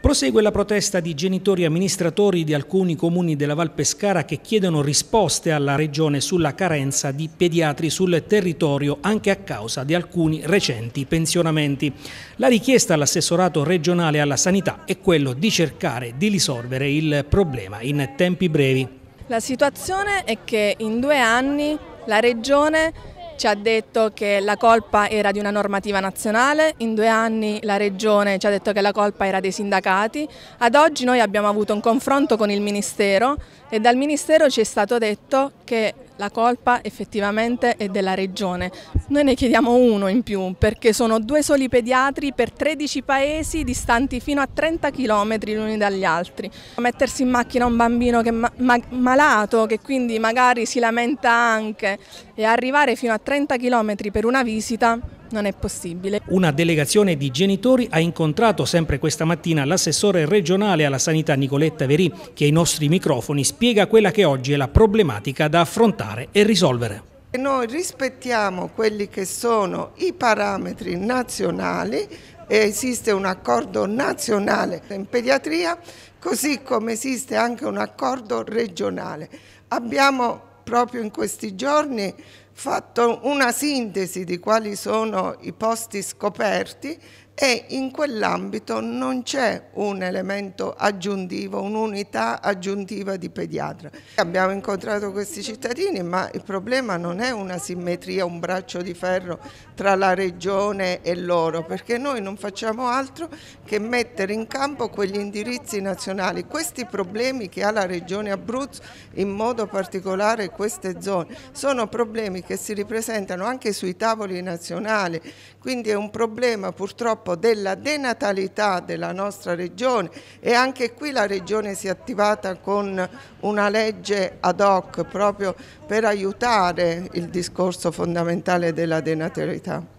Prosegue la protesta di genitori e amministratori di alcuni comuni della Val Pescara che chiedono risposte alla Regione sulla carenza di pediatri sul territorio anche a causa di alcuni recenti pensionamenti. La richiesta all'assessorato regionale alla sanità è quella di cercare di risolvere il problema in tempi brevi. La situazione è che in due anni la Regione ci ha detto che la colpa era di una normativa nazionale, in due anni la Regione ci ha detto che la colpa era dei sindacati, ad oggi noi abbiamo avuto un confronto con il Ministero e dal Ministero ci è stato detto che la colpa effettivamente è della regione. Noi ne chiediamo uno in più perché sono due soli pediatri per 13 paesi distanti fino a 30 km gli uni dagli altri. Mettersi in macchina un bambino che ma ma malato, che quindi magari si lamenta anche e arrivare fino a 30 km per una visita non è possibile. Una delegazione di genitori ha incontrato sempre questa mattina l'assessore regionale alla sanità Nicoletta Verì che ai nostri microfoni spiega quella che oggi è la problematica da affrontare e risolvere. Noi rispettiamo quelli che sono i parametri nazionali, esiste un accordo nazionale in pediatria, così come esiste anche un accordo regionale. Abbiamo proprio in questi giorni fatto una sintesi di quali sono i posti scoperti e in quell'ambito non c'è un elemento aggiuntivo, un'unità aggiuntiva di pediatra. Abbiamo incontrato questi cittadini, ma il problema non è una simmetria, un braccio di ferro tra la regione e loro, perché noi non facciamo altro che mettere in campo quegli indirizzi nazionali, questi problemi che ha la regione Abruzzo, in modo particolare queste zone, sono problemi che si ripresentano anche sui tavoli nazionali, quindi è un problema purtroppo campo della denatalità della nostra regione e anche qui la regione si è attivata con una legge ad hoc proprio per aiutare il discorso fondamentale della denatalità.